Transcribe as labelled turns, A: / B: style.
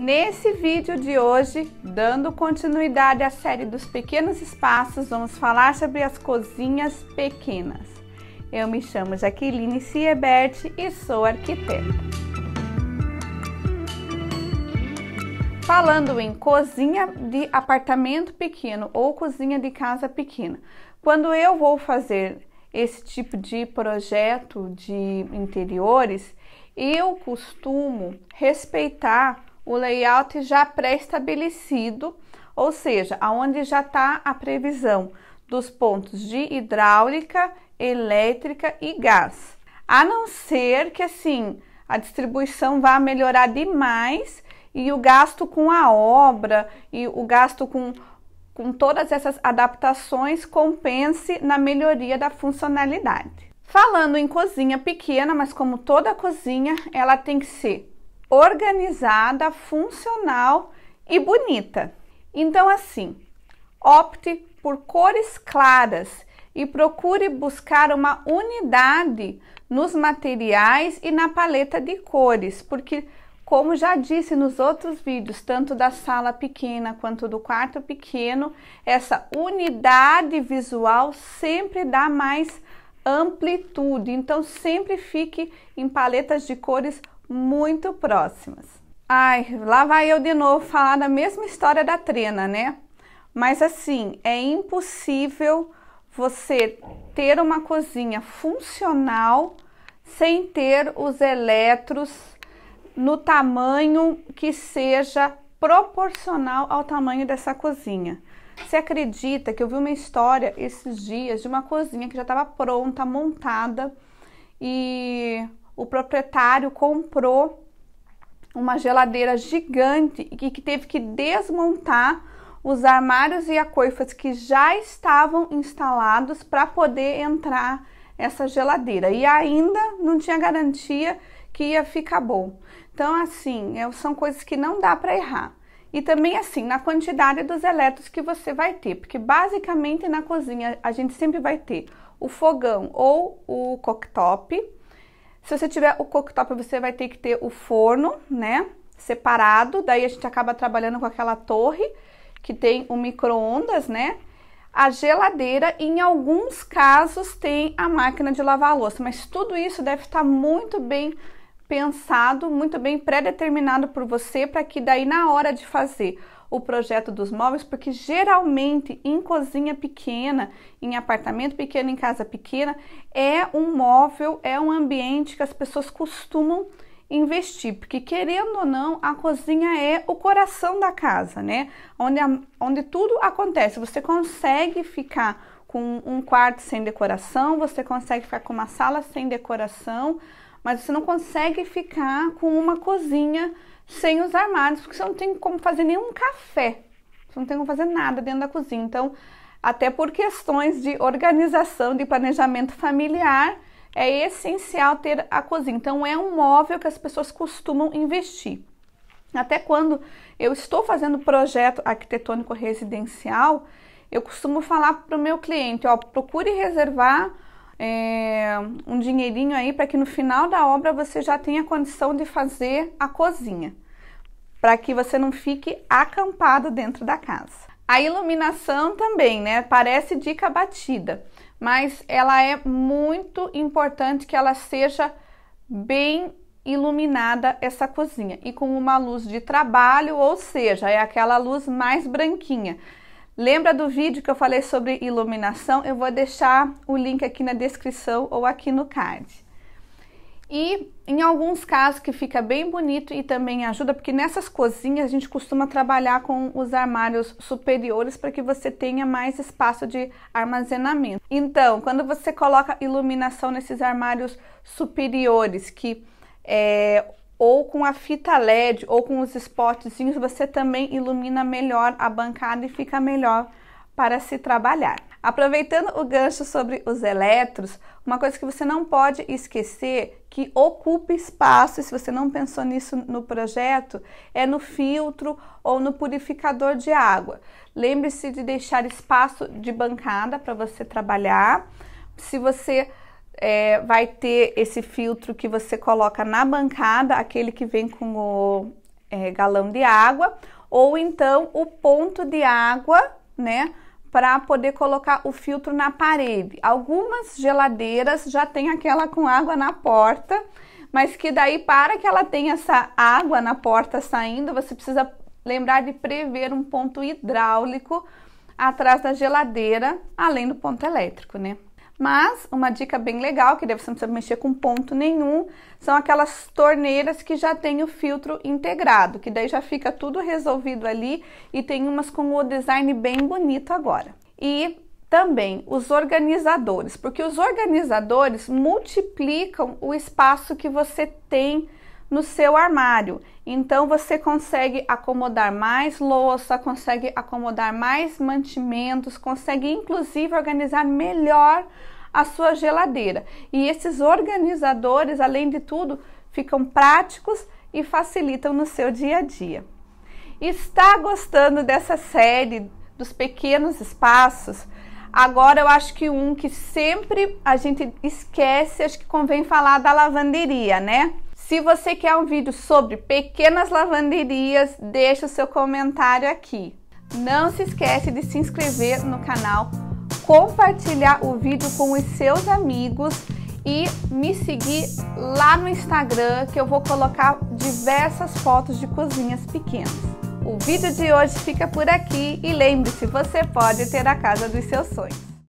A: Nesse vídeo de hoje, dando continuidade à série dos pequenos espaços, vamos falar sobre as cozinhas pequenas. Eu me chamo Jaqueline Siebert e sou arquiteta. Falando em cozinha de apartamento pequeno ou cozinha de casa pequena, quando eu vou fazer esse tipo de projeto de interiores, eu costumo respeitar o layout já pré-estabelecido, ou seja, aonde já está a previsão dos pontos de hidráulica, elétrica e gás. A não ser que assim a distribuição vá melhorar demais e o gasto com a obra e o gasto com, com todas essas adaptações compense na melhoria da funcionalidade. Falando em cozinha pequena, mas como toda cozinha, ela tem que ser organizada, funcional e bonita. Então, assim, opte por cores claras e procure buscar uma unidade nos materiais e na paleta de cores, porque, como já disse nos outros vídeos, tanto da sala pequena quanto do quarto pequeno, essa unidade visual sempre dá mais amplitude, então sempre fique em paletas de cores muito próximas. Ai, lá vai eu de novo falar da mesma história da trena, né? Mas assim, é impossível você ter uma cozinha funcional sem ter os eletros no tamanho que seja proporcional ao tamanho dessa cozinha. Você acredita que eu vi uma história esses dias de uma cozinha que já estava pronta, montada, e o proprietário comprou uma geladeira gigante e que teve que desmontar os armários e a coifas que já estavam instalados para poder entrar essa geladeira. E ainda não tinha garantia que ia ficar bom. Então, assim, é, são coisas que não dá para errar e também assim na quantidade dos elétrons que você vai ter, porque basicamente na cozinha a gente sempre vai ter o fogão ou o cooktop. Se você tiver o cooktop, você vai ter que ter o forno, né, separado, daí a gente acaba trabalhando com aquela torre que tem o micro-ondas, né? A geladeira e em alguns casos tem a máquina de lavar louça, mas tudo isso deve estar muito bem pensado, muito bem pré-determinado por você para que daí na hora de fazer o projeto dos móveis, porque geralmente em cozinha pequena, em apartamento pequeno, em casa pequena, é um móvel, é um ambiente que as pessoas costumam investir, porque querendo ou não, a cozinha é o coração da casa, né? Onde, a, onde tudo acontece. Você consegue ficar com um quarto sem decoração, você consegue ficar com uma sala sem decoração, mas você não consegue ficar com uma cozinha sem os armários, porque você não tem como fazer nenhum café, você não tem como fazer nada dentro da cozinha. Então, até por questões de organização, de planejamento familiar, é essencial ter a cozinha. Então, é um móvel que as pessoas costumam investir. Até quando eu estou fazendo projeto arquitetônico residencial, eu costumo falar para o meu cliente: ó, procure reservar é, um dinheirinho aí para que no final da obra você já tenha condição de fazer a cozinha, para que você não fique acampado dentro da casa. A iluminação também, né? Parece dica batida, mas ela é muito importante que ela seja bem iluminada essa cozinha e com uma luz de trabalho, ou seja, é aquela luz mais branquinha. Lembra do vídeo que eu falei sobre iluminação? Eu vou deixar o link aqui na descrição ou aqui no card. E em alguns casos que fica bem bonito e também ajuda, porque nessas cozinhas a gente costuma trabalhar com os armários superiores para que você tenha mais espaço de armazenamento. Então, quando você coloca iluminação nesses armários superiores, que é, ou com a fita LED ou com os spotzinhos, você também ilumina melhor a bancada e fica melhor para se trabalhar. Aproveitando o gancho sobre os elétrons, uma coisa que você não pode esquecer que ocupa espaço, se você não pensou nisso no projeto, é no filtro ou no purificador de água. Lembre-se de deixar espaço de bancada para você trabalhar. Se você é, vai ter esse filtro que você coloca na bancada, aquele que vem com o é, galão de água, ou então o ponto de água, né? Para poder colocar o filtro na parede. Algumas geladeiras já tem aquela com água na porta, mas que daí, para que ela tenha essa água na porta saindo, você precisa lembrar de prever um ponto hidráulico atrás da geladeira, além do ponto elétrico, né? Mas uma dica bem legal, que deve você não precisa mexer com ponto nenhum, são aquelas torneiras que já tem o filtro integrado, que daí já fica tudo resolvido ali e tem umas com o design bem bonito agora. E também os organizadores, porque os organizadores multiplicam o espaço que você tem no seu armário. Então você consegue acomodar mais louça, consegue acomodar mais mantimentos, consegue inclusive organizar melhor a sua geladeira. E esses organizadores, além de tudo, ficam práticos e facilitam no seu dia a dia. Está gostando dessa série dos pequenos espaços? Agora eu acho que um que sempre a gente esquece, acho que convém falar da lavanderia, né? Se você quer um vídeo sobre pequenas lavanderias, deixa o seu comentário aqui. Não se esquece de se inscrever no canal, compartilhar o vídeo com os seus amigos e me seguir lá no Instagram que eu vou colocar diversas fotos de cozinhas pequenas. O vídeo de hoje fica por aqui e lembre-se, você pode ter a casa dos seus sonhos.